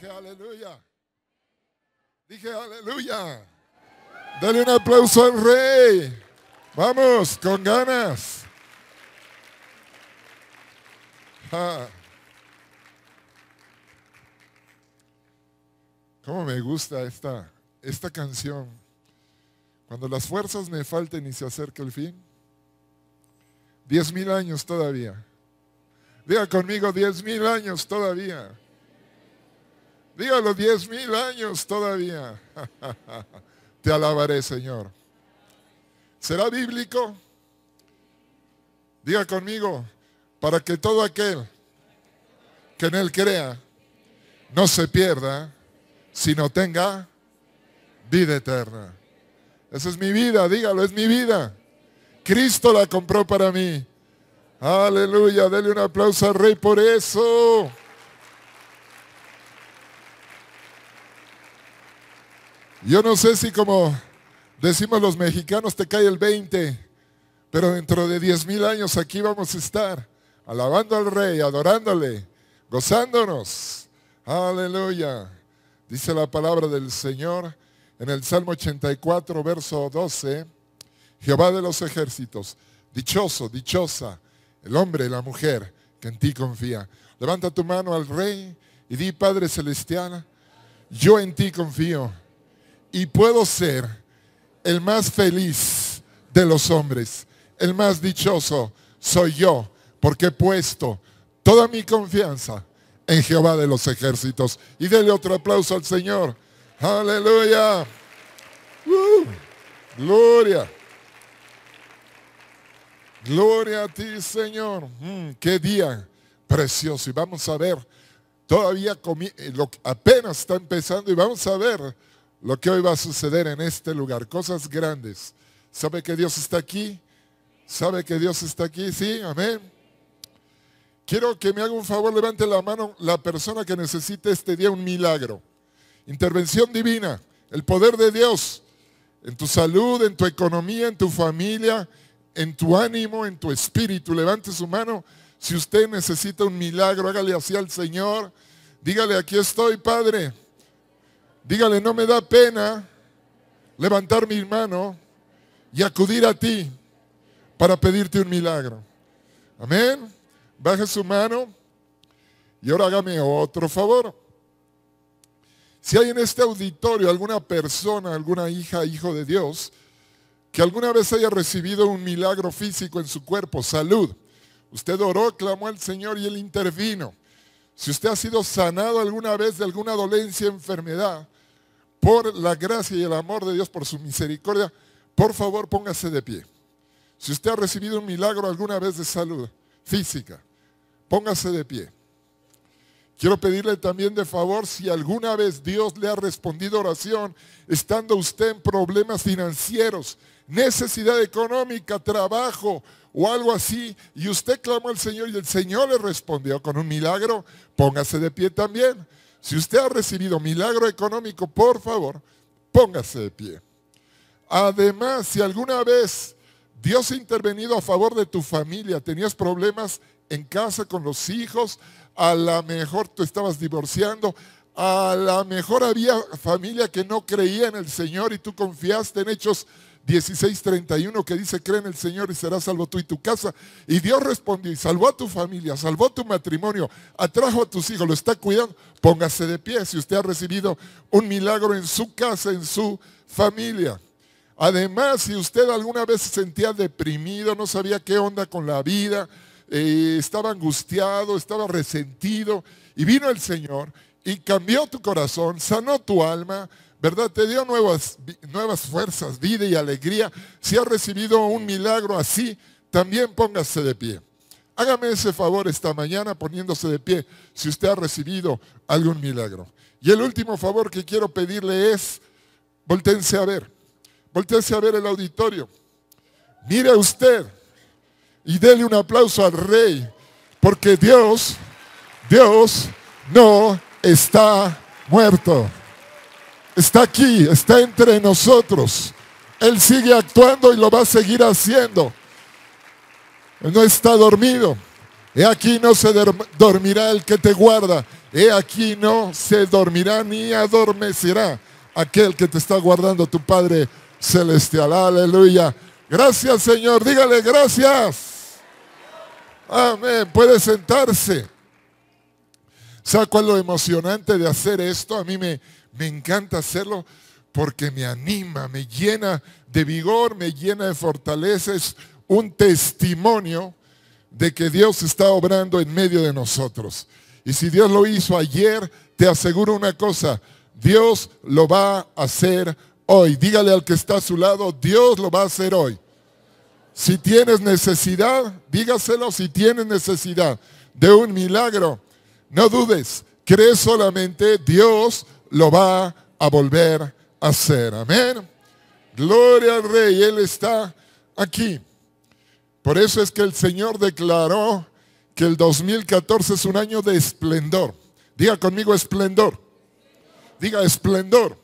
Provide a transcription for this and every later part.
Dije aleluya. Dije aleluya. Dale un aplauso al rey. Vamos, con ganas. ¿Cómo me gusta esta, esta canción? Cuando las fuerzas me falten y se acerca el fin. Diez mil años todavía. Diga conmigo, diez mil años todavía dígalo los diez mil años todavía. Te alabaré, Señor. ¿Será bíblico? Diga conmigo, para que todo aquel que en Él crea no se pierda, sino tenga vida eterna. Esa es mi vida, dígalo, es mi vida. Cristo la compró para mí. Aleluya, dele un aplauso al Rey por eso. Yo no sé si como decimos los mexicanos, te cae el 20, pero dentro de 10 mil años aquí vamos a estar, alabando al rey, adorándole, gozándonos. Aleluya. Dice la palabra del Señor en el Salmo 84, verso 12, Jehová de los ejércitos, dichoso, dichosa, el hombre, y la mujer que en ti confía. Levanta tu mano al rey y di, Padre Celestial, yo en ti confío y puedo ser el más feliz de los hombres. El más dichoso soy yo, porque he puesto toda mi confianza en Jehová de los ejércitos. Y déle otro aplauso al Señor. Aleluya. Gloria. Gloria a ti, Señor. Mm, qué día precioso. Y vamos a ver, todavía apenas está empezando y vamos a ver lo que hoy va a suceder en este lugar, cosas grandes. ¿Sabe que Dios está aquí? ¿Sabe que Dios está aquí? Sí, amén. Quiero que me haga un favor, levante la mano la persona que necesite este día un milagro. Intervención divina, el poder de Dios en tu salud, en tu economía, en tu familia, en tu ánimo, en tu espíritu. Levante su mano. Si usted necesita un milagro, hágale así al Señor. Dígale, aquí estoy, Padre. Dígale, no me da pena levantar mi mano y acudir a ti para pedirte un milagro. Amén. Baje su mano y ahora hágame otro favor. Si hay en este auditorio alguna persona, alguna hija, hijo de Dios, que alguna vez haya recibido un milagro físico en su cuerpo, salud, usted oró, clamó al Señor y Él intervino. Si usted ha sido sanado alguna vez de alguna dolencia, enfermedad, por la gracia y el amor de Dios, por su misericordia, por favor póngase de pie. Si usted ha recibido un milagro alguna vez de salud física, póngase de pie. Quiero pedirle también de favor si alguna vez Dios le ha respondido oración, estando usted en problemas financieros, necesidad económica, trabajo o algo así, y usted clamó al Señor y el Señor le respondió con un milagro, póngase de pie también. Si usted ha recibido milagro económico, por favor, póngase de pie. Además, si alguna vez Dios ha intervenido a favor de tu familia, tenías problemas en casa con los hijos, a lo mejor tú estabas divorciando, a lo mejor había familia que no creía en el Señor y tú confiaste en hechos 16:31 que dice, cree en el Señor y serás salvo tú y tu casa. Y Dios respondió y salvó a tu familia, salvó tu matrimonio, atrajo a tus hijos, lo está cuidando. Póngase de pie si usted ha recibido un milagro en su casa, en su familia. Además, si usted alguna vez se sentía deprimido, no sabía qué onda con la vida, eh, estaba angustiado, estaba resentido, y vino el Señor y cambió tu corazón, sanó tu alma, ¿verdad? Te dio nuevas, nuevas fuerzas, vida y alegría. Si ha recibido un milagro así, también póngase de pie. Hágame ese favor esta mañana poniéndose de pie si usted ha recibido algún milagro. Y el último favor que quiero pedirle es, voltense a ver, voltense a ver el auditorio. Mire a usted y dele un aplauso al rey, porque Dios, Dios no está muerto está aquí, está entre nosotros. Él sigue actuando y lo va a seguir haciendo. no está dormido. He aquí no se dormirá el que te guarda. He aquí no se dormirá ni adormecerá aquel que te está guardando tu Padre Celestial. Aleluya. Gracias Señor. Dígale gracias. Amén. Puede sentarse. ¿Sabes cuál es lo emocionante de hacer esto? A mí me, me encanta hacerlo porque me anima, me llena de vigor, me llena de fortaleza. Es un testimonio de que Dios está obrando en medio de nosotros. Y si Dios lo hizo ayer, te aseguro una cosa, Dios lo va a hacer hoy. Dígale al que está a su lado, Dios lo va a hacer hoy. Si tienes necesidad, dígaselo si tienes necesidad de un milagro. No dudes, cree solamente, Dios lo va a volver a hacer. Amén. Gloria al Rey, Él está aquí. Por eso es que el Señor declaró que el 2014 es un año de esplendor. Diga conmigo esplendor. Diga esplendor.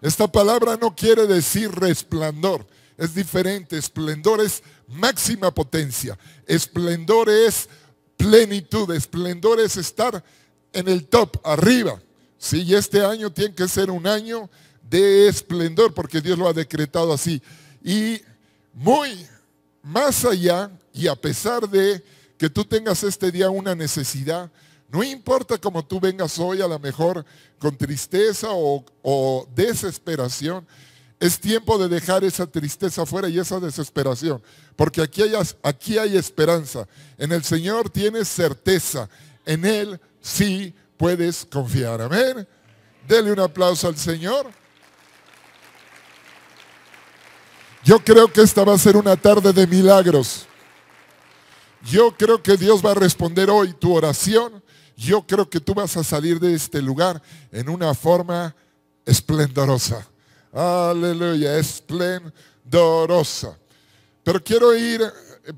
Esta palabra no quiere decir resplandor. Es diferente. Esplendor es máxima potencia. Esplendor es plenitud. Esplendor es estar en el top, arriba. Sí, y este año tiene que ser un año de esplendor, porque Dios lo ha decretado así. Y muy más allá, y a pesar de que tú tengas este día una necesidad, no importa cómo tú vengas hoy, a lo mejor con tristeza o, desesperación, es tiempo de dejar esa tristeza fuera y esa desesperación, porque aquí hay, aquí hay esperanza. En el Señor tienes certeza, en Él sí puedes confiar. Amén. Dele un aplauso al Señor. Yo creo que esta va a ser una tarde de milagros. Yo creo que Dios va a responder hoy tu oración. Yo creo que tú vas a salir de este lugar en una forma esplendorosa. Aleluya, esplendorosa. Pero quiero ir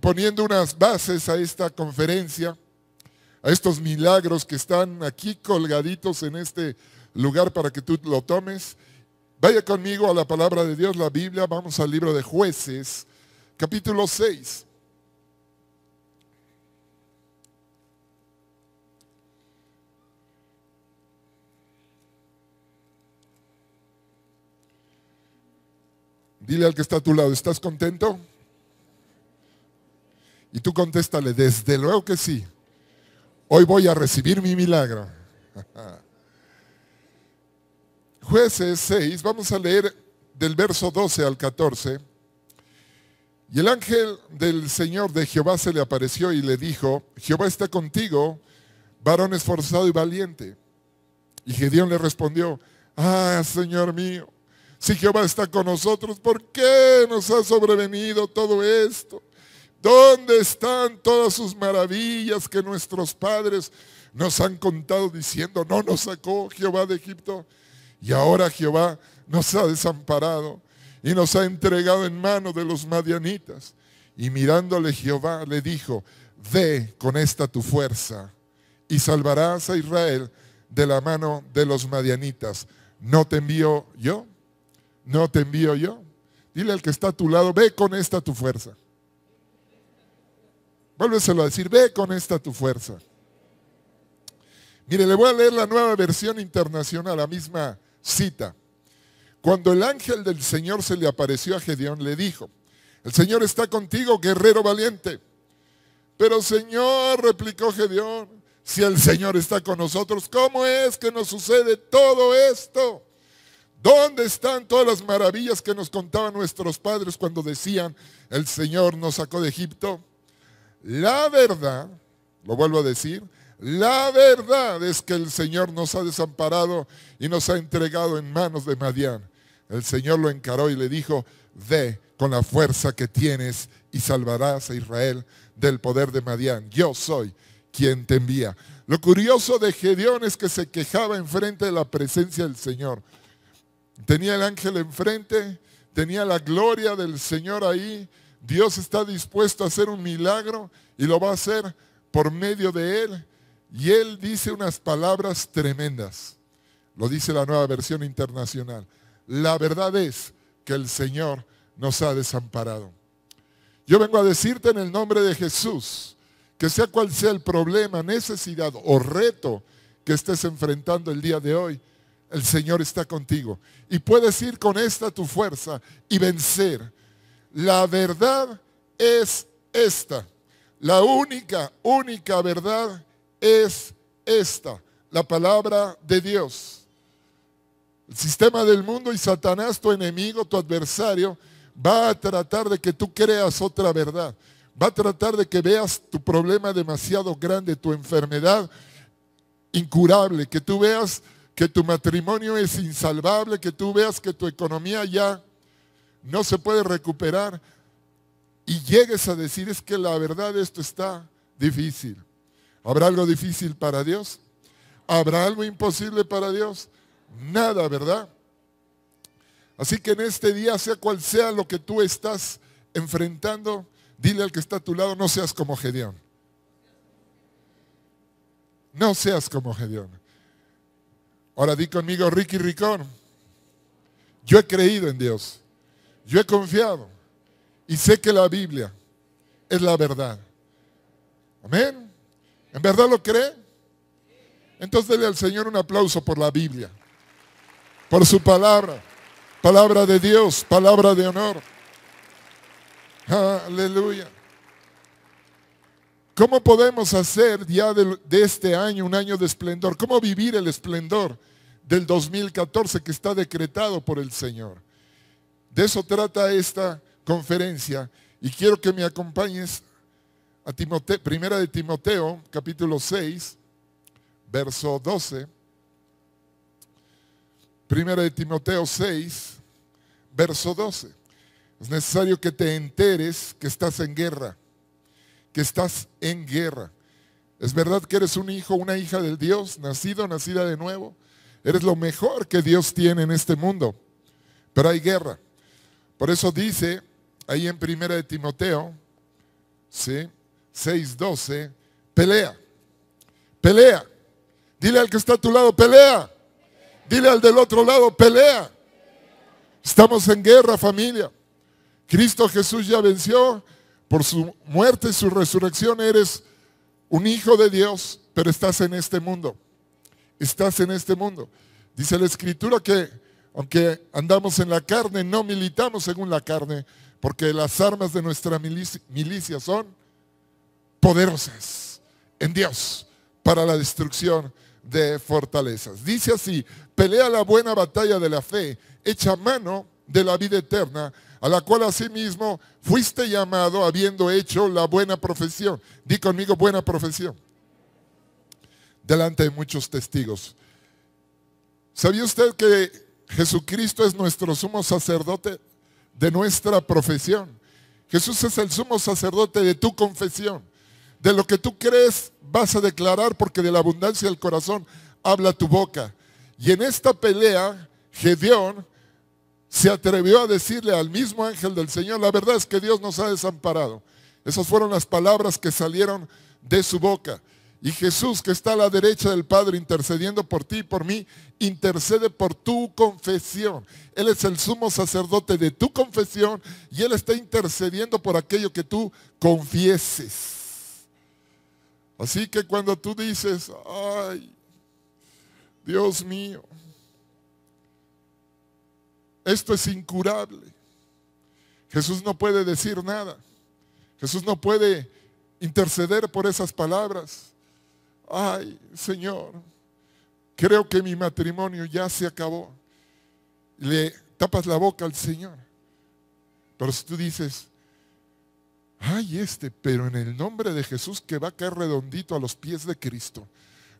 poniendo unas bases a esta conferencia a estos milagros que están aquí colgaditos en este lugar para que tú lo tomes. Vaya conmigo a la palabra de Dios, la Biblia, vamos al libro de jueces, capítulo 6. Dile al que está a tu lado, ¿estás contento? Y tú contéstale, desde luego que sí. Hoy voy a recibir mi milagro. Jueces 6, vamos a leer del verso 12 al 14. Y el ángel del Señor de Jehová se le apareció y le dijo, Jehová está contigo, varón esforzado y valiente. Y Gedeón le respondió, ah, Señor mío, si Jehová está con nosotros, ¿por qué nos ha sobrevenido todo esto? ¿Dónde están todas sus maravillas que nuestros padres nos han contado diciendo, no nos sacó Jehová de Egipto? Y ahora Jehová nos ha desamparado y nos ha entregado en mano de los madianitas. Y mirándole Jehová le dijo, ve con esta tu fuerza y salvarás a Israel de la mano de los madianitas. ¿No te envío yo? ¿No te envío yo? Dile al que está a tu lado, ve con esta tu fuerza. Vuélveselo a decir, ve con esta tu fuerza. Mire, le voy a leer la nueva versión internacional, la misma cita. Cuando el ángel del Señor se le apareció a Gedeón, le dijo, el Señor está contigo, guerrero valiente. Pero Señor, replicó Gedeón, si el Señor está con nosotros, ¿cómo es que nos sucede todo esto? ¿Dónde están todas las maravillas que nos contaban nuestros padres cuando decían, el Señor nos sacó de Egipto? La verdad, lo vuelvo a decir, la verdad es que el Señor nos ha desamparado y nos ha entregado en manos de Madián. El Señor lo encaró y le dijo, ve con la fuerza que tienes y salvarás a Israel del poder de Madián. Yo soy quien te envía. Lo curioso de Gedeón es que se quejaba enfrente de la presencia del Señor. Tenía el ángel enfrente, tenía la gloria del Señor ahí, Dios está dispuesto a hacer un milagro y lo va a hacer por medio de Él. Y Él dice unas palabras tremendas. Lo dice la nueva versión internacional. La verdad es que el Señor nos ha desamparado. Yo vengo a decirte en el nombre de Jesús, que sea cual sea el problema, necesidad o reto que estés enfrentando el día de hoy, el Señor está contigo. Y puedes ir con esta tu fuerza y vencer la verdad es esta. La única, única verdad es esta, la palabra de Dios. El sistema del mundo y Satanás, tu enemigo, tu adversario, va a tratar de que tú creas otra verdad. Va a tratar de que veas tu problema demasiado grande, tu enfermedad incurable, que tú veas que tu matrimonio es insalvable, que tú veas que tu economía ya no se puede recuperar y llegues a decir es que la verdad esto está difícil. ¿Habrá algo difícil para Dios? ¿Habrá algo imposible para Dios? Nada, ¿verdad? Así que en este día, sea cual sea lo que tú estás enfrentando, dile al que está a tu lado, no seas como Gedeón. No seas como Gedeón. Ahora di conmigo, Ricky Ricón, yo he creído en Dios. Yo he confiado y sé que la Biblia es la verdad. Amén. ¿En verdad lo cree? Entonces dele al Señor un aplauso por la Biblia, por su palabra, palabra de Dios, palabra de honor. Aleluya. ¿Cómo podemos hacer ya de, este año un año de esplendor? ¿Cómo vivir el esplendor del 2014 que está decretado por el Señor? De eso trata esta conferencia y quiero que me acompañes a Timoteo, primera de Timoteo, capítulo 6, verso 12. Primera de Timoteo 6, verso 12. Es necesario que te enteres que estás en guerra, que estás en guerra. Es verdad que eres un hijo, una hija del Dios, nacido, nacida de nuevo. Eres lo mejor que Dios tiene en este mundo, pero hay guerra. Por eso dice ahí en Primera de Timoteo, ¿sí? 6:12, pelea. Pelea. Dile al que está a tu lado, pelea. Dile al del otro lado, pelea. Estamos en guerra, familia. Cristo Jesús ya venció. Por su muerte y su resurrección eres un hijo de Dios, pero estás en este mundo. Estás en este mundo. Dice la escritura que aunque andamos en la carne, no militamos según la carne, porque las armas de nuestra milicia, son poderosas en Dios para la destrucción de fortalezas. Dice así, pelea la buena batalla de la fe, echa mano de la vida eterna, a la cual asimismo fuiste llamado habiendo hecho la buena profesión. Di conmigo buena profesión. Delante de muchos testigos. ¿Sabía usted que Jesucristo es nuestro sumo sacerdote de nuestra profesión. Jesús es el sumo sacerdote de tu confesión. De lo que tú crees vas a declarar porque de la abundancia del corazón habla tu boca. Y en esta pelea, Gedeón se atrevió a decirle al mismo ángel del Señor, la verdad es que Dios nos ha desamparado. Esas fueron las palabras que salieron de su boca. Y Jesús, que está a la derecha del Padre intercediendo por ti y por mí, intercede por tu confesión. Él es el sumo sacerdote de tu confesión y Él está intercediendo por aquello que tú confieses. Así que cuando tú dices, ay, Dios mío, esto es incurable. Jesús no puede decir nada. Jesús no puede interceder por esas palabras ay, Señor, creo que mi matrimonio ya se acabó. Le tapas la boca al Señor. Pero si tú dices, ay, este, pero en el nombre de Jesús que va a caer redondito a los pies de Cristo.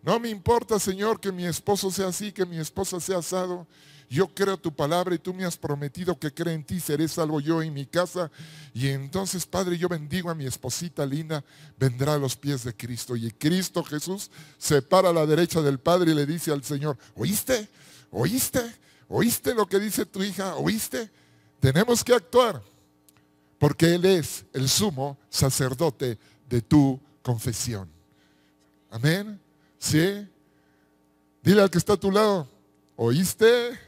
No me importa, Señor, que mi esposo sea así, que mi esposa sea asado yo creo tu palabra y tú me has prometido que cree en ti, seré salvo yo en mi casa. Y entonces, Padre, yo bendigo a mi esposita linda, vendrá a los pies de Cristo. Y Cristo Jesús se para a la derecha del Padre y le dice al Señor, ¿oíste? ¿Oíste? ¿Oíste lo que dice tu hija? ¿Oíste? Tenemos que actuar, porque Él es el sumo sacerdote de tu confesión. Amén. ¿Sí? Dile al que está a tu lado, ¿oíste?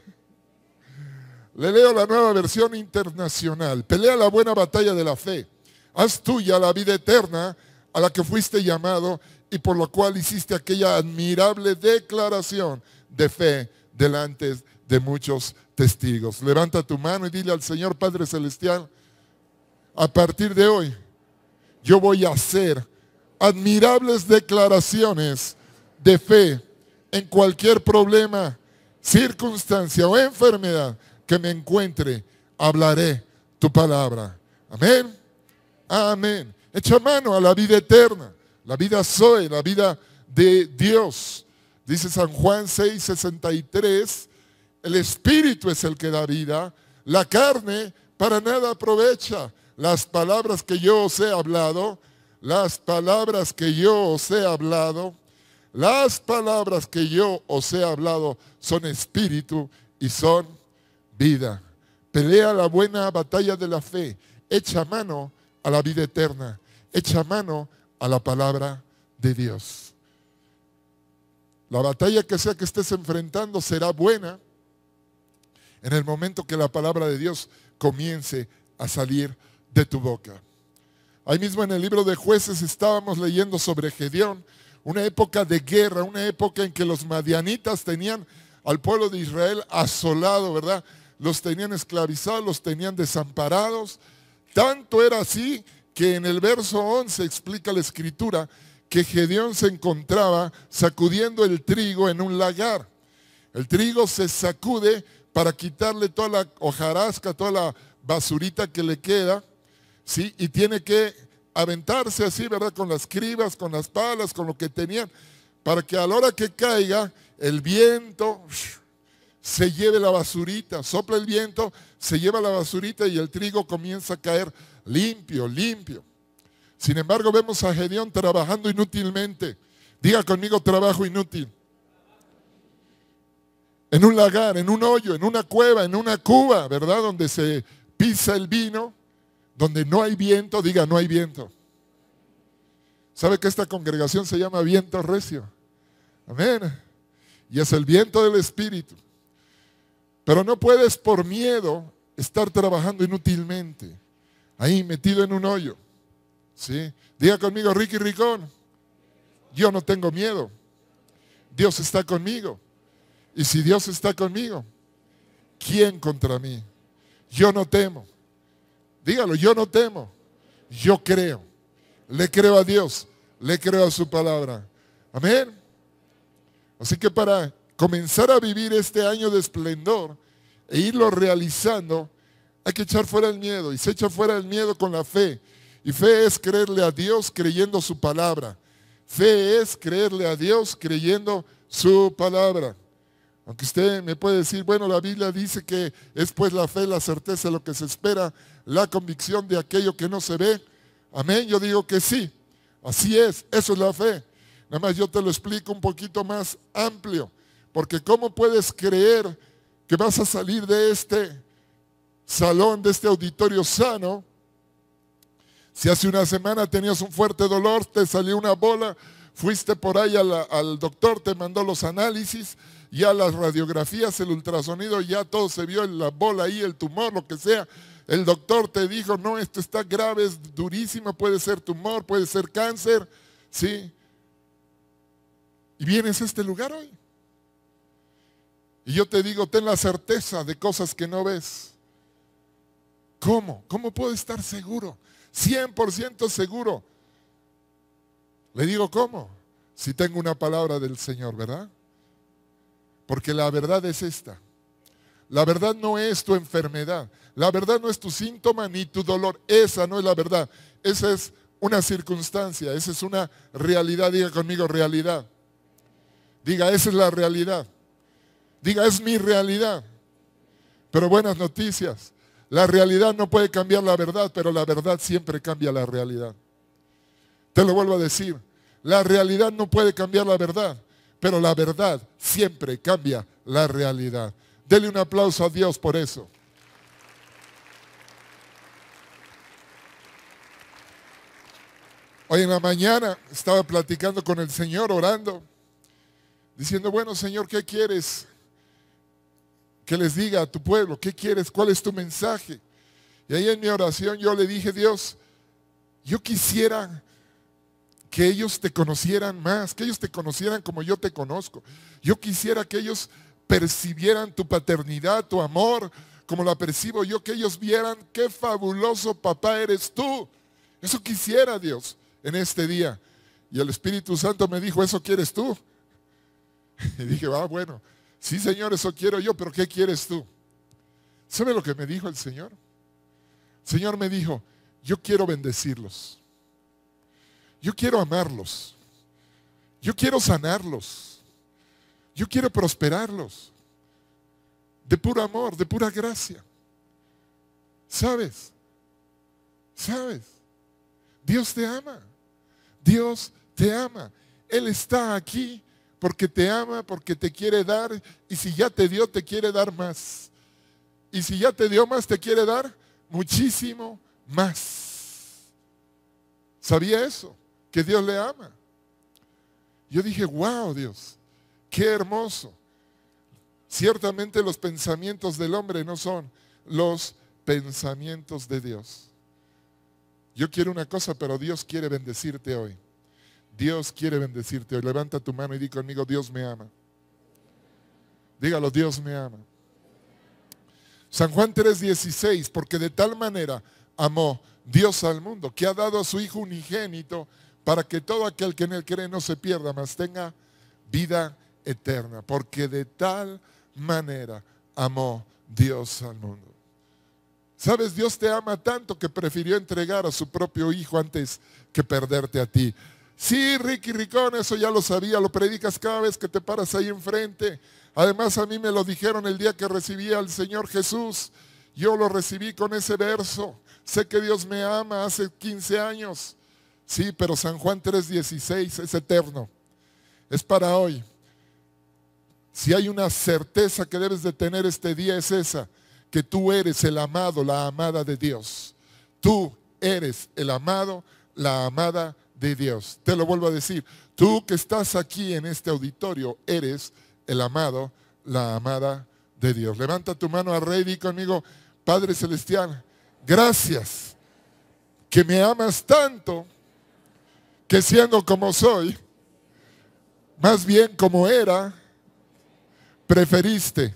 Le leo la nueva versión internacional. Pelea la buena batalla de la fe. Haz tuya la vida eterna a la que fuiste llamado y por lo cual hiciste aquella admirable declaración de fe delante de muchos testigos. Levanta tu mano y dile al Señor Padre Celestial, a partir de hoy yo voy a hacer admirables declaraciones de fe en cualquier problema, circunstancia o enfermedad que me encuentre, hablaré tu palabra. Amén. Amén. Echa mano a la vida eterna. La vida soy, la vida de Dios. Dice San Juan 6.63, el espíritu es el que da vida, la carne para nada aprovecha. Las palabras que yo os he hablado, las palabras que yo os he hablado, las palabras que yo os he hablado son espíritu y son vida. Pelea la buena batalla de la fe. Echa mano a la vida eterna. Echa mano a la palabra de Dios. La batalla que sea que estés enfrentando será buena en el momento que la palabra de Dios comience a salir de tu boca. Ahí mismo en el libro de jueces estábamos leyendo sobre Gedeón, una época de guerra, una época en que los madianitas tenían al pueblo de Israel asolado, ¿verdad? los tenían esclavizados, los tenían desamparados. Tanto era así que en el verso 11 explica la escritura que Gedeón se encontraba sacudiendo el trigo en un lagar. El trigo se sacude para quitarle toda la hojarasca, toda la basurita que le queda, ¿sí? Y tiene que aventarse así, ¿verdad? Con las cribas, con las palas, con lo que tenían, para que a la hora que caiga, el viento, se lleve la basurita, sopla el viento, se lleva la basurita y el trigo comienza a caer limpio, limpio. Sin embargo, vemos a Gedeón trabajando inútilmente. Diga conmigo trabajo inútil. En un lagar, en un hoyo, en una cueva, en una cuba, ¿verdad? Donde se pisa el vino, donde no hay viento, diga no hay viento. ¿Sabe que esta congregación se llama viento recio? Amén. Y es el viento del Espíritu. Pero no puedes por miedo estar trabajando inútilmente, ahí metido en un hoyo. ¿sí? Diga conmigo, Ricky Ricón, yo no tengo miedo. Dios está conmigo. Y si Dios está conmigo, ¿quién contra mí? Yo no temo. Dígalo, yo no temo. Yo creo. Le creo a Dios. Le creo a su palabra. Amén. Así que para comenzar a vivir este año de esplendor e irlo realizando, hay que echar fuera el miedo. Y se echa fuera el miedo con la fe. Y fe es creerle a Dios creyendo su palabra. Fe es creerle a Dios creyendo su palabra. Aunque usted me puede decir, bueno, la Biblia dice que es pues la fe, la certeza, lo que se espera, la convicción de aquello que no se ve. Amén, yo digo que sí. Así es, eso es la fe. Nada más yo te lo explico un poquito más amplio. Porque ¿cómo puedes creer que vas a salir de este salón, de este auditorio sano? Si hace una semana tenías un fuerte dolor, te salió una bola, fuiste por ahí al doctor, te mandó los análisis, ya las radiografías, el ultrasonido, ya todo se vio, la bola ahí, el tumor, lo que sea. El doctor te dijo, no, esto está grave, es durísimo, puede ser tumor, puede ser cáncer, ¿sí? Y vienes a este lugar hoy. Y yo te digo, ten la certeza de cosas que no ves. ¿Cómo? ¿Cómo puedo estar seguro? 100% seguro. Le digo, ¿cómo? Si tengo una palabra del Señor, ¿verdad? Porque la verdad es esta. La verdad no es tu enfermedad. La verdad no es tu síntoma ni tu dolor. Esa no es la verdad. Esa es una circunstancia. Esa es una realidad. Diga conmigo realidad. Diga, esa es la realidad. Diga, es mi realidad. Pero buenas noticias. La realidad no puede cambiar la verdad, pero la verdad siempre cambia la realidad. Te lo vuelvo a decir. La realidad no puede cambiar la verdad, pero la verdad siempre cambia la realidad. Dele un aplauso a Dios por eso. Hoy en la mañana estaba platicando con el Señor, orando, diciendo, bueno Señor, ¿qué quieres? que les diga a tu pueblo, ¿qué quieres? ¿Cuál es tu mensaje? Y ahí en mi oración yo le dije, Dios, yo quisiera que ellos te conocieran más, que ellos te conocieran como yo te conozco. Yo quisiera que ellos percibieran tu paternidad, tu amor, como la percibo yo, que ellos vieran qué fabuloso papá eres tú. Eso quisiera Dios en este día. Y el Espíritu Santo me dijo, ¿eso quieres tú? Y dije, ah, bueno, Sí, Señor, eso quiero yo, pero ¿qué quieres tú? ¿Sabe lo que me dijo el Señor? El Señor me dijo, yo quiero bendecirlos. Yo quiero amarlos. Yo quiero sanarlos. Yo quiero prosperarlos. De puro amor, de pura gracia. ¿Sabes? ¿Sabes? Dios te ama. Dios te ama. Él está aquí porque te ama, porque te quiere dar, y si ya te dio, te quiere dar más. Y si ya te dio más, te quiere dar muchísimo más. ¿Sabía eso? Que Dios le ama. Yo dije, wow, Dios, qué hermoso. Ciertamente los pensamientos del hombre no son los pensamientos de Dios. Yo quiero una cosa, pero Dios quiere bendecirte hoy. Dios quiere bendecirte. Levanta tu mano y di conmigo, Dios me ama. Dígalo, Dios me ama. San Juan 3:16, porque de tal manera amó Dios al mundo, que ha dado a su Hijo unigénito, para que todo aquel que en él cree no se pierda, mas tenga vida eterna. Porque de tal manera amó Dios al mundo. Sabes, Dios te ama tanto que prefirió entregar a su propio Hijo antes que perderte a ti. Sí, Ricky Ricón, eso ya lo sabía, lo predicas cada vez que te paras ahí enfrente. Además a mí me lo dijeron el día que recibí al Señor Jesús. Yo lo recibí con ese verso. Sé que Dios me ama hace 15 años. Sí, pero San Juan 3:16 es eterno. Es para hoy. Si hay una certeza que debes de tener este día es esa, que tú eres el amado, la amada de Dios. Tú eres el amado, la amada de Dios. Te lo vuelvo a decir, tú que estás aquí en este auditorio eres el amado, la amada de Dios. Levanta tu mano a rey y conmigo, Padre Celestial, gracias que me amas tanto que siendo como soy, más bien como era, preferiste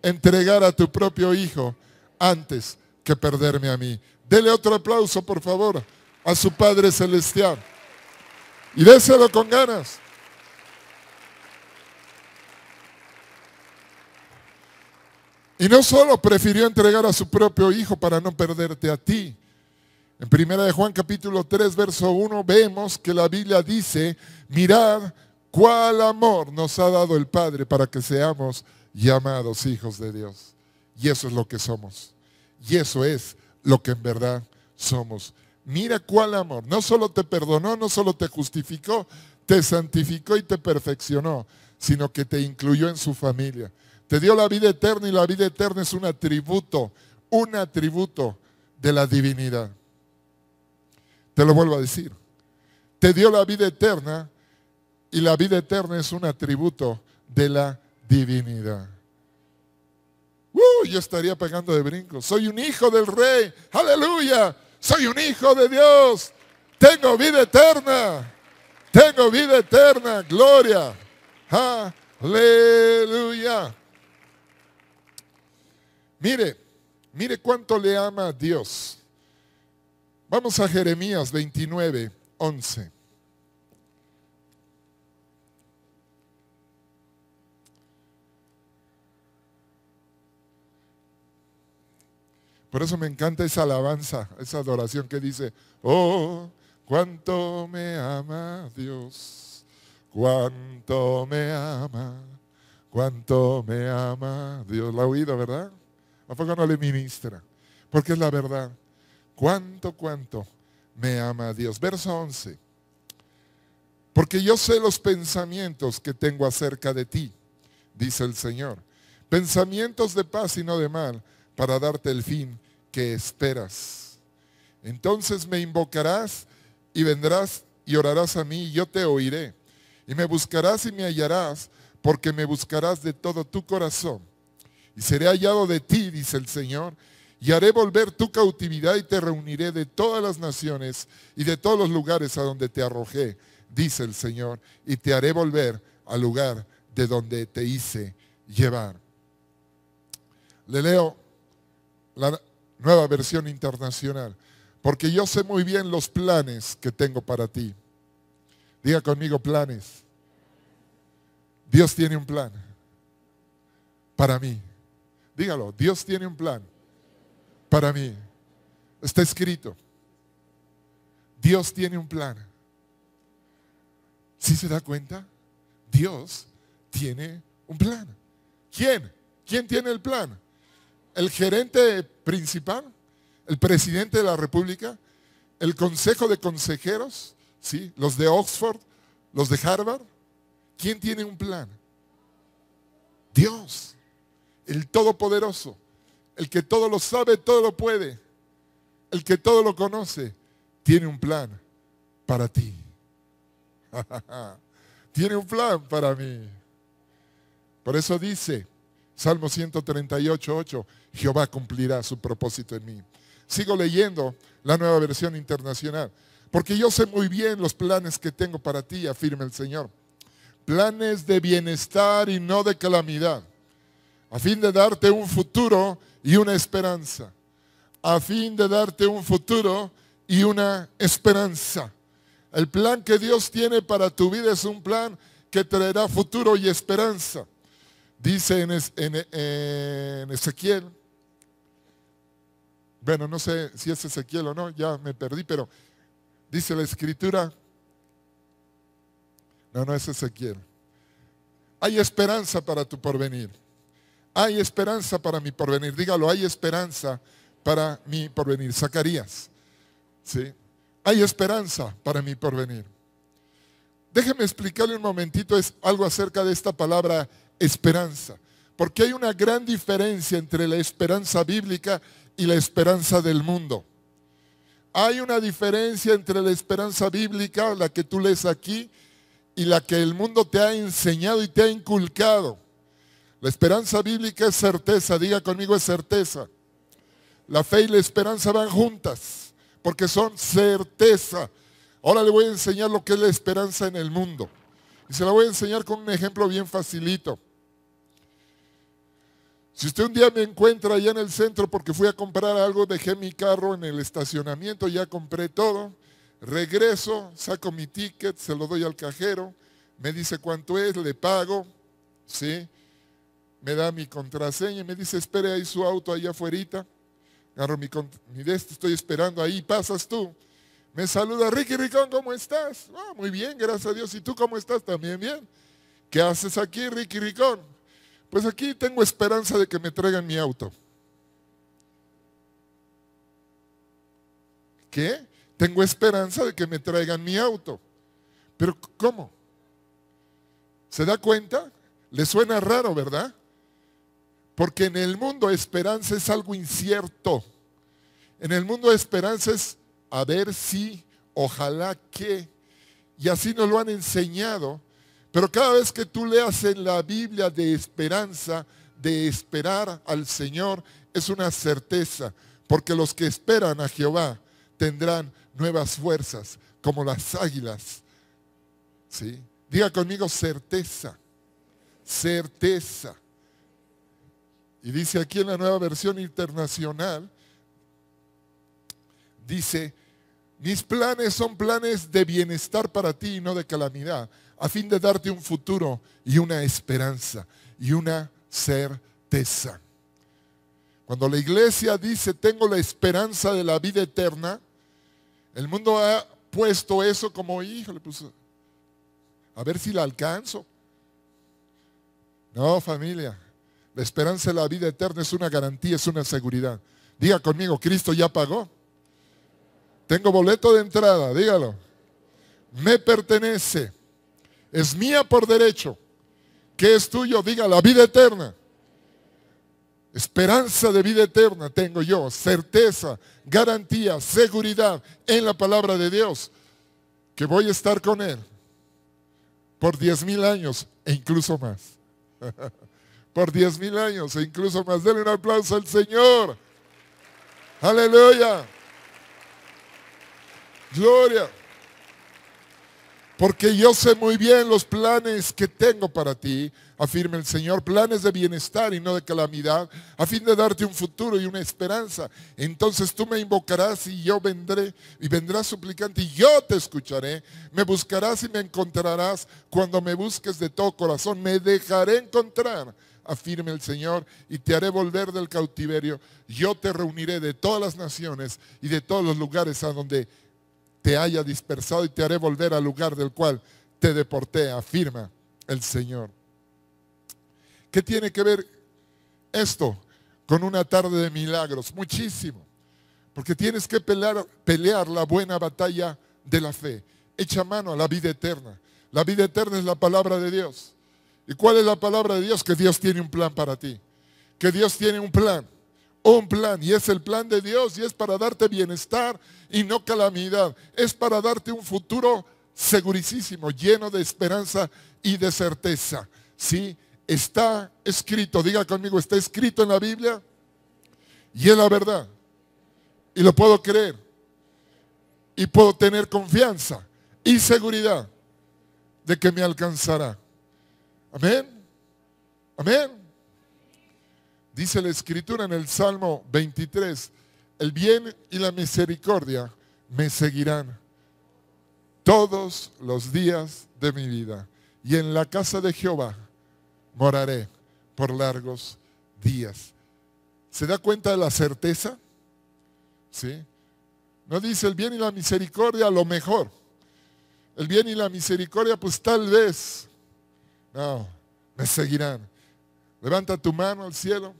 entregar a tu propio hijo antes que perderme a mí. Dele otro aplauso, por favor, a su Padre Celestial. Y déselo con ganas. Y no solo prefirió entregar a su propio hijo para no perderte a ti. En primera de Juan capítulo 3 verso 1 vemos que la Biblia dice, mirad cuál amor nos ha dado el Padre para que seamos llamados hijos de Dios. Y eso es lo que somos. Y eso es lo que en verdad somos. Mira cuál amor. No solo te perdonó, no solo te justificó, te santificó y te perfeccionó, sino que te incluyó en su familia. Te dio la vida eterna y la vida eterna es un atributo, un atributo de la divinidad. Te lo vuelvo a decir. Te dio la vida eterna y la vida eterna es un atributo de la divinidad. ¡Uy! Uh, yo estaría pegando de brinco. Soy un hijo del rey. Aleluya soy un hijo de Dios, tengo vida eterna, tengo vida eterna, gloria, aleluya. Mire, mire cuánto le ama a Dios. Vamos a Jeremías 29, 11. Por eso me encanta esa alabanza, esa adoración que dice, oh, cuánto me ama Dios, cuánto me ama, cuánto me ama Dios. La ha oído, ¿verdad? ¿A poco no le ministra? Porque es la verdad. Cuánto, cuánto me ama Dios. Verso 11. Porque yo sé los pensamientos que tengo acerca de ti, dice el Señor. Pensamientos de paz y no de mal para darte el fin que esperas. Entonces me invocarás y vendrás y orarás a mí y yo te oiré. Y me buscarás y me hallarás, porque me buscarás de todo tu corazón. Y seré hallado de ti, dice el Señor, y haré volver tu cautividad y te reuniré de todas las naciones y de todos los lugares a donde te arrojé, dice el Señor, y te haré volver al lugar de donde te hice llevar. Le leo la nueva versión internacional, porque yo sé muy bien los planes que tengo para ti. Diga conmigo planes. Dios tiene un plan para mí. Dígalo, Dios tiene un plan para mí. Está escrito. Dios tiene un plan. Si se da cuenta? Dios tiene un plan. ¿Quién? ¿Quién tiene el plan? el gerente principal, el presidente de la República, el consejo de consejeros, ¿sí? los de Oxford, los de Harvard. ¿Quién tiene un plan? Dios, el Todopoderoso, el que todo lo sabe, todo lo puede, el que todo lo conoce, tiene un plan para ti. tiene un plan para mí. Por eso dice, Salmo 138, 8, Jehová cumplirá su propósito en mí. Sigo leyendo la nueva versión internacional, porque yo sé muy bien los planes que tengo para ti, afirma el Señor. Planes de bienestar y no de calamidad, a fin de darte un futuro y una esperanza. A fin de darte un futuro y una esperanza. El plan que Dios tiene para tu vida es un plan que traerá futuro y esperanza. Dice e-, en, Ezequiel, bueno, no sé si es Ezequiel o no, ya me perdí, pero dice la escritura, no, no es Ezequiel, hay esperanza para tu porvenir, hay esperanza para mi porvenir, dígalo, hay esperanza para mi porvenir, Zacarías, ¿sí? Hay esperanza para mi porvenir. Déjeme explicarle un momentito es algo acerca de esta palabra esperanza. Porque hay una gran diferencia entre la esperanza bíblica y la esperanza del mundo. Hay una diferencia entre la esperanza bíblica, la que tú lees aquí, y la que el mundo te ha enseñado y te ha inculcado. La esperanza bíblica es certeza, diga conmigo es certeza. La fe y la esperanza van juntas, porque son certeza. Ahora le voy a enseñar lo que es la esperanza en el mundo. Y se la voy a enseñar con un ejemplo bien facilito. Si usted un día me encuentra allá en el centro porque fui a comprar algo, dejé mi carro en el estacionamiento, ya compré todo, regreso, saco mi ticket, se lo doy al cajero, me dice cuánto es, le pago, ¿sí? Me da mi contraseña y me dice, espere ahí su auto allá afuera. Agarro mi, mi este, estoy esperando ahí, pasas tú. Me saluda, Ricky Ricón, ¿cómo estás? Ah, muy bien, gracias a Dios. ¿Y tú cómo estás? También bien. ¿Qué haces aquí, Ricky Ricón? pues aquí tengo esperanza de que me traigan mi auto. ¿Qué? Tengo esperanza de que me traigan mi auto. Pero ¿cómo? ¿Se da cuenta? Le suena raro, ¿verdad? Porque en el mundo esperanza es algo incierto. En el mundo esperanza es a ver si, ojalá que. Y así nos lo han enseñado pero cada vez que tú leas en la Biblia de esperanza, de esperar al Señor, es una certeza, porque los que esperan a Jehová tendrán nuevas fuerzas, como las águilas. ¿Sí? Diga conmigo certeza, certeza. Y dice aquí en la nueva versión internacional, dice, mis planes son planes de bienestar para ti y no de calamidad, a fin de darte un futuro y una esperanza y una certeza. Cuando la iglesia dice, tengo la esperanza de la vida eterna, el mundo ha puesto eso como, hijo, pues, a ver si la alcanzo. No, familia, la esperanza de la vida eterna es una garantía, es una seguridad. Diga conmigo, Cristo ya pagó. Tengo boleto de entrada, dígalo. Me pertenece es mía por derecho, que es tuyo, diga la vida eterna. Esperanza de vida eterna tengo yo, certeza, garantía, seguridad en la palabra de Dios, que voy a estar con Él por diez mil años e incluso más. por diez mil años e incluso más. Denle un aplauso al Señor. Aleluya. Gloria porque yo sé muy bien los planes que tengo para ti, afirma el Señor, planes de bienestar y no de calamidad, a fin de darte un futuro y una esperanza. Entonces tú me invocarás y yo vendré, y vendrás suplicante y yo te escucharé, me buscarás y me encontrarás cuando me busques de todo corazón, me dejaré encontrar afirme el Señor, y te haré volver del cautiverio. Yo te reuniré de todas las naciones y de todos los lugares a donde te haya dispersado y te haré volver al lugar del cual te deporté, afirma el Señor. ¿Qué tiene que ver esto con una tarde de milagros? Muchísimo. Porque tienes que pelear, pelear la buena batalla de la fe. Echa mano a la vida eterna. La vida eterna es la palabra de Dios. ¿Y cuál es la palabra de Dios? Que Dios tiene un plan para ti. Que Dios tiene un plan un plan y es el plan de Dios y es para darte bienestar y no calamidad. Es para darte un futuro segurísimo, lleno de esperanza y de certeza. ¿Sí? Está escrito, diga conmigo, está escrito en la Biblia y es la verdad. Y lo puedo creer. Y puedo tener confianza y seguridad de que me alcanzará. Amén. Amén. Dice la escritura en el Salmo 23, el bien y la misericordia me seguirán todos los días de mi vida. Y en la casa de Jehová moraré por largos días. ¿Se da cuenta de la certeza? ¿Sí? No dice el bien y la misericordia lo mejor. El bien y la misericordia pues tal vez. No, me seguirán. Levanta tu mano al cielo.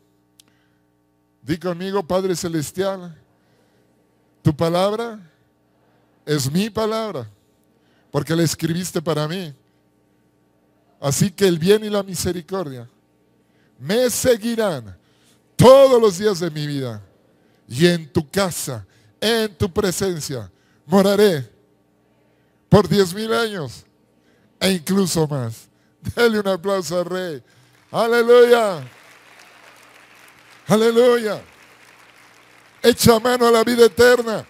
Di conmigo, Padre Celestial, tu palabra es mi palabra, porque la escribiste para mí. Así que el bien y la misericordia me seguirán todos los días de mi vida. Y en tu casa, en tu presencia, moraré por diez mil años e incluso más. Dale un aplauso al rey. Aleluya. Aleluya. Echa mano a la vida eterna.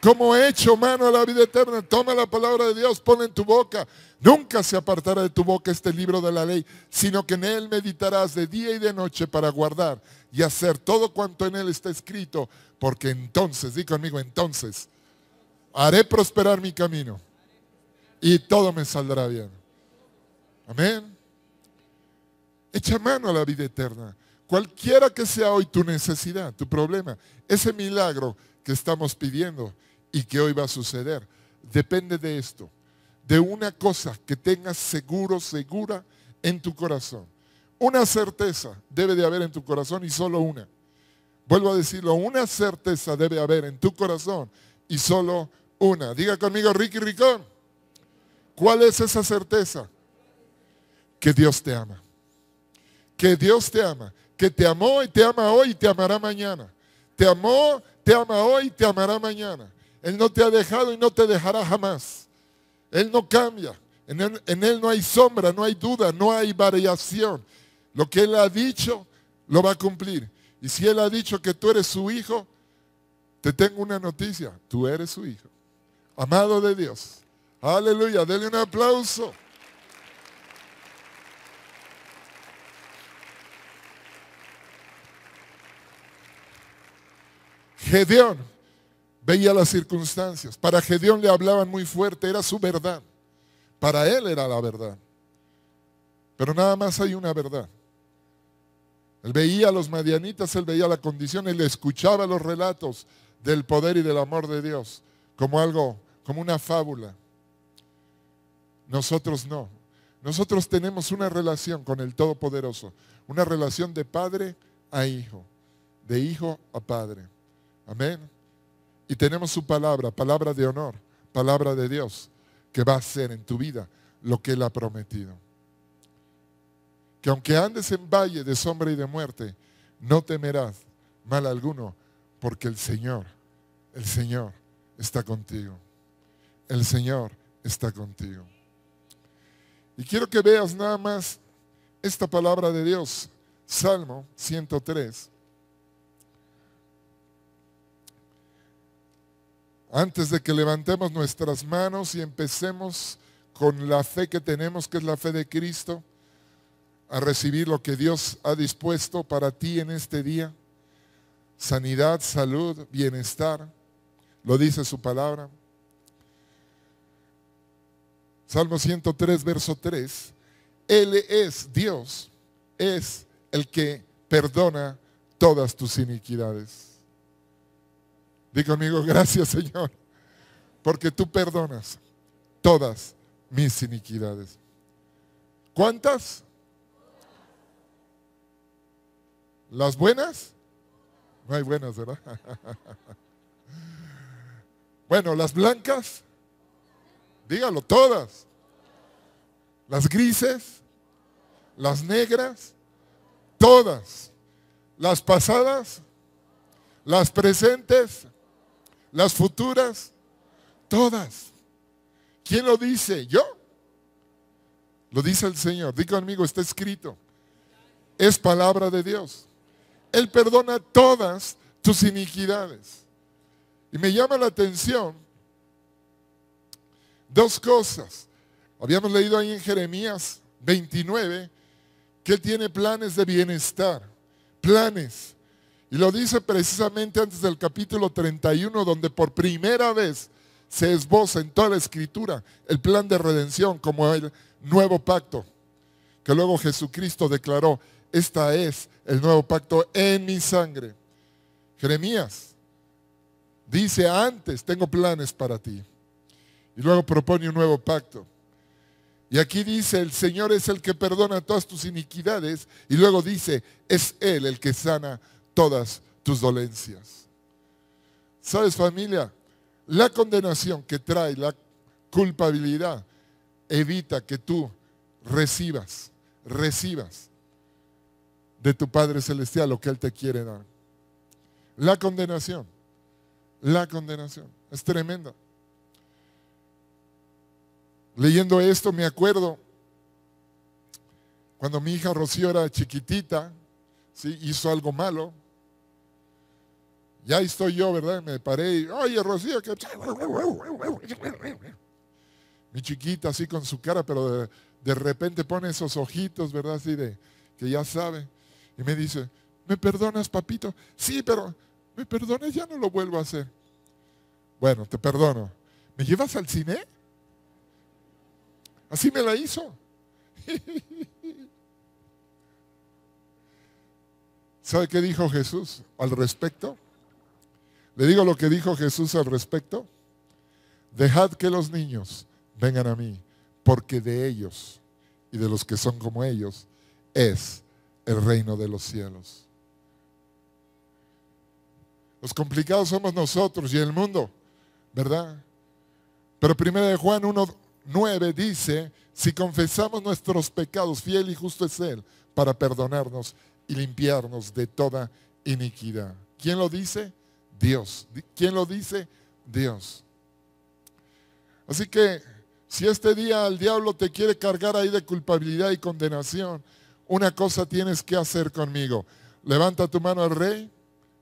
Como he hecho mano a la vida eterna, toma la palabra de Dios, pon en tu boca. Nunca se apartará de tu boca este libro de la ley, sino que en él meditarás de día y de noche para guardar y hacer todo cuanto en él está escrito, porque entonces, di conmigo, entonces, haré prosperar mi camino y todo me saldrá bien. Amén. Echa mano a la vida eterna cualquiera que sea hoy tu necesidad, tu problema, ese milagro que estamos pidiendo y que hoy va a suceder, depende de esto, de una cosa que tengas seguro, segura en tu corazón. Una certeza debe de haber en tu corazón y solo una. Vuelvo a decirlo, una certeza debe haber en tu corazón y solo una. Diga conmigo, Ricky Ricón, ¿cuál es esa certeza? Que Dios te ama. Que Dios te ama que te amó y te ama hoy y te amará mañana. Te amó, te ama hoy y te amará mañana. Él no te ha dejado y no te dejará jamás. Él no cambia. En él, en él, no hay sombra, no hay duda, no hay variación. Lo que Él ha dicho, lo va a cumplir. Y si Él ha dicho que tú eres su hijo, te tengo una noticia. Tú eres su hijo. Amado de Dios. Aleluya. Dele un aplauso. Gedeón veía las circunstancias. Para Gedeón le hablaban muy fuerte, era su verdad. Para él era la verdad. Pero nada más hay una verdad. Él veía a los madianitas, él veía la condición, él escuchaba los relatos del poder y del amor de Dios como algo, como una fábula. Nosotros no. Nosotros tenemos una relación con el Todopoderoso, una relación de padre a hijo, de hijo a padre. Amén. Y tenemos su palabra, palabra de honor, palabra de Dios, que va a hacer en tu vida lo que Él ha prometido. Que aunque andes en valle de sombra y de muerte, no temerás mal alguno, porque el Señor, el Señor está contigo. El Señor está contigo. Y quiero que veas nada más esta palabra de Dios, Salmo 103, Antes de que levantemos nuestras manos y empecemos con la fe que tenemos, que es la fe de Cristo, a recibir lo que Dios ha dispuesto para ti en este día. Sanidad, salud, bienestar. Lo dice su palabra. Salmo 103, verso 3. Él es Dios, es el que perdona todas tus iniquidades. Digo, amigo, gracias Señor, porque tú perdonas todas mis iniquidades. ¿Cuántas? ¿Las buenas? No hay buenas, ¿verdad? bueno, las blancas, dígalo todas. Las grises, las negras, todas. Las pasadas, las presentes las futuras, todas. ¿Quién lo dice? ¿Yo? Lo dice el Señor. Dí conmigo, está escrito. Es palabra de Dios. Él perdona todas tus iniquidades. Y me llama la atención dos cosas. Habíamos leído ahí en Jeremías 29 que Él tiene planes de bienestar, planes y lo dice precisamente antes del capítulo 31, donde por primera vez se esboza en toda la escritura el plan de redención como el nuevo pacto, que luego Jesucristo declaró, esta es el nuevo pacto en mi sangre. Jeremías dice antes, tengo planes para ti. Y luego propone un nuevo pacto. Y aquí dice, el Señor es el que perdona todas tus iniquidades. Y luego dice, es Él el que sana todas tus dolencias. ¿Sabes familia? La condenación que trae la culpabilidad evita que tú recibas, recibas de tu Padre Celestial lo que Él te quiere dar. La condenación, la condenación, es tremenda. Leyendo esto me acuerdo cuando mi hija Rocío era chiquitita, ¿sí? hizo algo malo, ya estoy yo, ¿verdad? Me paré y, oye, Rocío, que... Mi chiquita así con su cara, pero de, de, repente pone esos ojitos, ¿verdad? Así de, que ya sabe. Y me dice, ¿me perdonas, papito? Sí, pero me perdonas, ya no lo vuelvo a hacer. Bueno, te perdono. ¿Me llevas al cine? Así me la hizo. ¿Sabe qué dijo Jesús al respecto? ¿Le digo lo que dijo Jesús al respecto? Dejad que los niños vengan a mí, porque de ellos y de los que son como ellos es el reino de los cielos. Los complicados somos nosotros y el mundo, ¿verdad? Pero primero de Juan 1.9 dice, si confesamos nuestros pecados, fiel y justo es Él para perdonarnos y limpiarnos de toda iniquidad. ¿Quién lo dice? Dios. ¿Quién lo dice? Dios. Así que si este día el diablo te quiere cargar ahí de culpabilidad y condenación, una cosa tienes que hacer conmigo. Levanta tu mano al rey,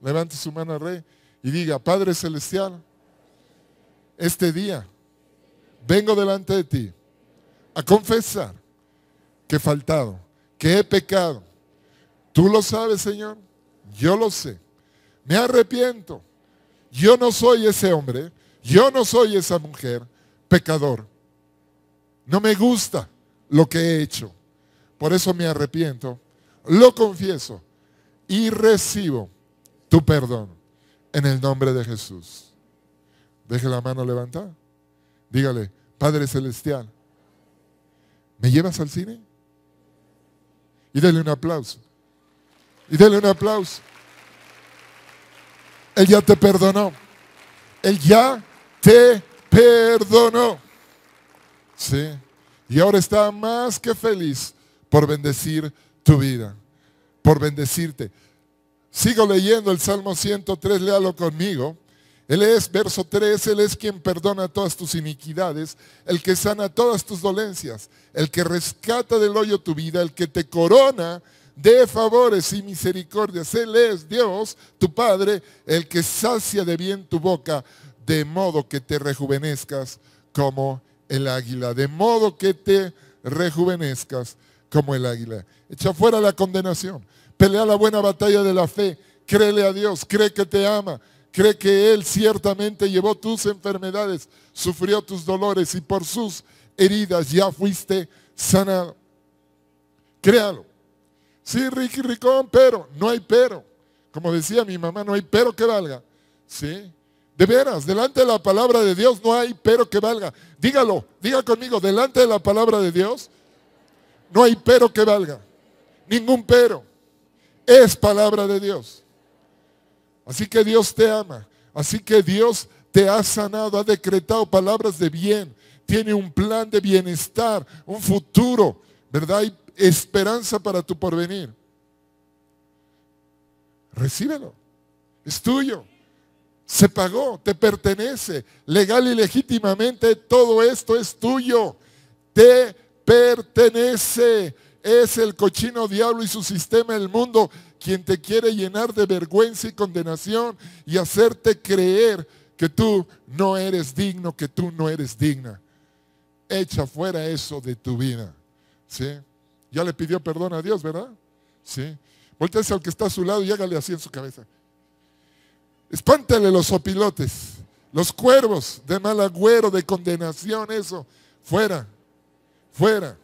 levanta su mano al rey y diga, Padre Celestial, este día vengo delante de ti a confesar que he faltado, que he pecado. Tú lo sabes, Señor, yo lo sé me arrepiento. Yo no soy ese hombre, yo no soy esa mujer, pecador. No me gusta lo que he hecho. Por eso me arrepiento, lo confieso y recibo tu perdón en el nombre de Jesús. Deje la mano levantada. Dígale, Padre Celestial, ¿me llevas al cine? Y dele un aplauso. Y dele un aplauso. Él ya te perdonó. Él ya te perdonó. Sí. Y ahora está más que feliz por bendecir tu vida, por bendecirte. Sigo leyendo el Salmo 103, léalo conmigo. Él es, verso 3, Él es quien perdona todas tus iniquidades, el que sana todas tus dolencias, el que rescata del hoyo tu vida, el que te corona de favores y misericordias. Él es Dios, tu Padre, el que sacia de bien tu boca, de modo que te rejuvenezcas como el águila, de modo que te rejuvenezcas como el águila. Echa fuera la condenación, pelea la buena batalla de la fe, créele a Dios, cree que te ama, cree que Él ciertamente llevó tus enfermedades, sufrió tus dolores y por sus heridas ya fuiste sanado. Créalo. Sí, Ricky Ricón, pero no hay pero. Como decía mi mamá, no hay pero que valga. ¿Sí? De veras, delante de la palabra de Dios no hay pero que valga. Dígalo, diga conmigo, delante de la palabra de Dios no hay pero que valga. Ningún pero. Es palabra de Dios. Así que Dios te ama. Así que Dios te ha sanado, ha decretado palabras de bien. Tiene un plan de bienestar, un futuro, ¿verdad? esperanza para tu porvenir. Recíbelo. Es tuyo. Se pagó, te pertenece. Legal y legítimamente todo esto es tuyo. Te pertenece. Es el cochino diablo y su sistema, el mundo, quien te quiere llenar de vergüenza y condenación y hacerte creer que tú no eres digno, que tú no eres digna. Echa fuera eso de tu vida. ¿Sí? Ya le pidió perdón a Dios, ¿verdad? Sí. Voltease al que está a su lado y hágale así en su cabeza. Espántale los opilotes, los cuervos de mal agüero, de condenación, eso. Fuera, fuera,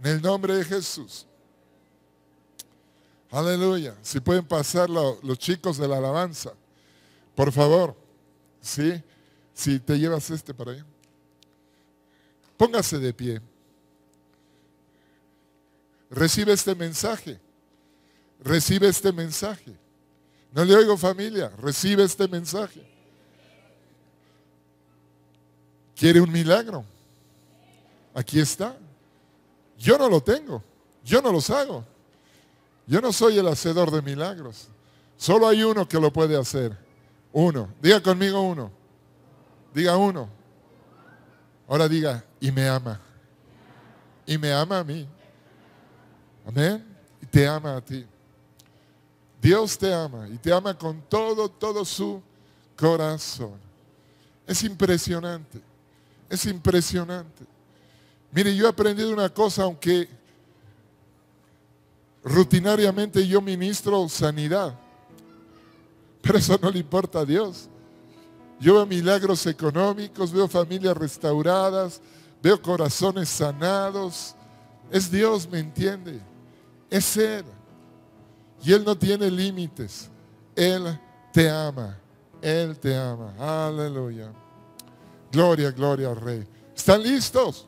en el nombre de Jesús. Aleluya. Si pueden pasar los chicos de la alabanza, por favor. Sí, si te llevas este para allá. Póngase de pie. Recibe este mensaje. Recibe este mensaje. No le oigo familia, recibe este mensaje. ¿Quiere un milagro? Aquí está. Yo no lo tengo. Yo no los hago. Yo no soy el hacedor de milagros. Solo hay uno que lo puede hacer. Uno. Diga conmigo uno. Diga uno. Ahora diga, y me ama. Y me ama a mí. Amén. Y te ama a ti. Dios te ama y te ama con todo, todo su corazón. Es impresionante. Es impresionante. Mire, yo he aprendido una cosa, aunque rutinariamente yo ministro sanidad, pero eso no le importa a Dios. Yo veo milagros económicos, veo familias restauradas, veo corazones sanados. Es Dios, ¿me entiende? es Él. Y Él no tiene límites. Él te ama. Él te ama. Aleluya. Gloria, gloria al Rey. ¿Están listos?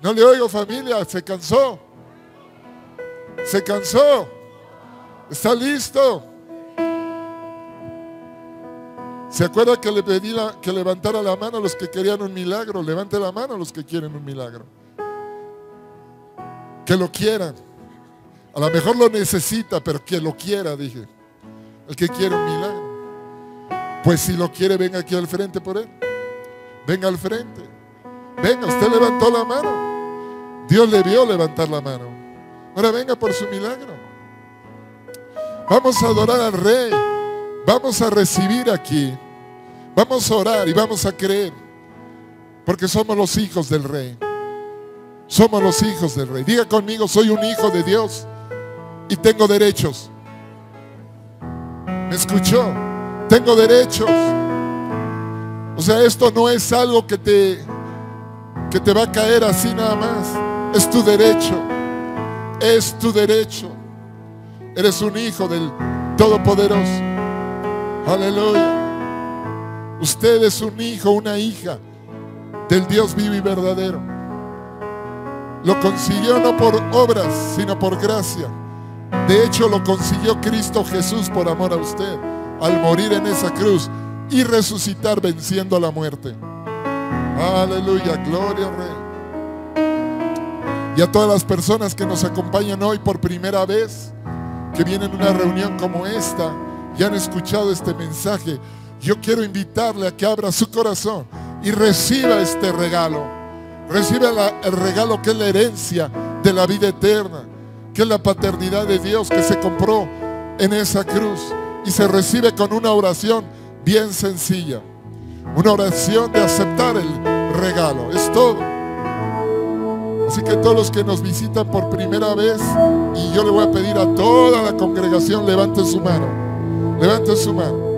No le oigo familia, se cansó. Se cansó. Está listo. ¿Se acuerda que le pedí que levantara la mano a los que querían un milagro? Levante la mano a los que quieren un milagro. Que lo quieran. A lo mejor lo necesita, pero que lo quiera, dije. El que quiere un milagro. Pues si lo quiere, venga aquí al frente por él. Venga al frente. Venga, usted levantó la mano. Dios le vio levantar la mano. Ahora venga por su milagro. Vamos a adorar al rey. Vamos a recibir aquí. Vamos a orar y vamos a creer. Porque somos los hijos del rey. Somos los hijos del rey. Diga conmigo, soy un hijo de Dios y tengo derechos. ¿Me escuchó? Tengo derechos. O sea, esto no es algo que te, que te va a caer así nada más. Es tu derecho. Es tu derecho. Eres un hijo del Todopoderoso. Aleluya. Usted es un hijo, una hija del Dios vivo y verdadero. Lo consiguió no por obras, sino por gracia. De hecho, lo consiguió Cristo Jesús por amor a usted, al morir en esa cruz y resucitar venciendo la muerte. Aleluya, gloria al Rey. Y a todas las personas que nos acompañan hoy por primera vez, que vienen a una reunión como esta y han escuchado este mensaje, yo quiero invitarle a que abra su corazón y reciba este regalo. Reciba el regalo que es la herencia de la vida eterna que es la paternidad de Dios que se compró en esa cruz y se recibe con una oración bien sencilla, una oración de aceptar el regalo, es todo. Así que todos los que nos visitan por primera vez, y yo le voy a pedir a toda la congregación, levanten su mano, levanten su mano.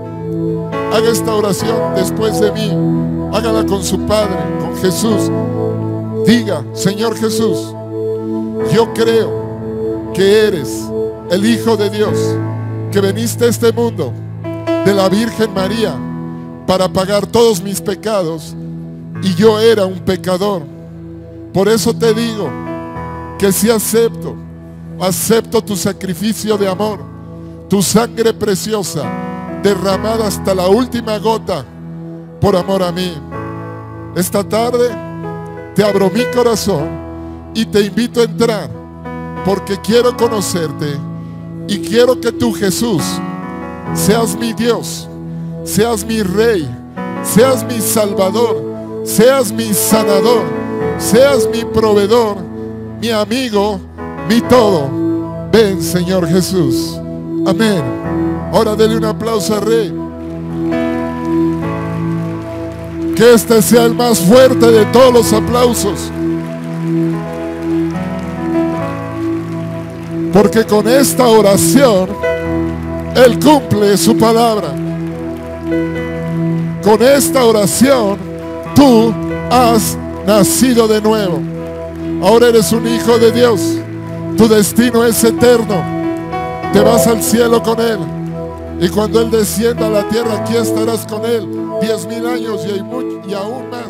Haga esta oración después de mí, hágala con su Padre, con Jesús. Diga, Señor Jesús, yo creo que eres el Hijo de Dios, que veniste a este mundo de la Virgen María para pagar todos mis pecados y yo era un pecador. Por eso te digo que si acepto, acepto tu sacrificio de amor, tu sangre preciosa derramada hasta la última gota por amor a mí. Esta tarde te abro mi corazón y te invito a entrar porque quiero conocerte y quiero que tú, Jesús, seas mi Dios, seas mi Rey, seas mi Salvador, seas mi sanador, seas mi proveedor, mi amigo, mi todo. Ven, Señor Jesús. Amén. Ahora dele un aplauso al Rey. Que este sea el más fuerte de todos los aplausos. Porque con esta oración Él cumple su palabra. Con esta oración tú has nacido de nuevo. Ahora eres un hijo de Dios. Tu destino es eterno. Te vas al cielo con Él. Y cuando Él descienda a la tierra, aquí estarás con Él. Diez mil años y, y aún más.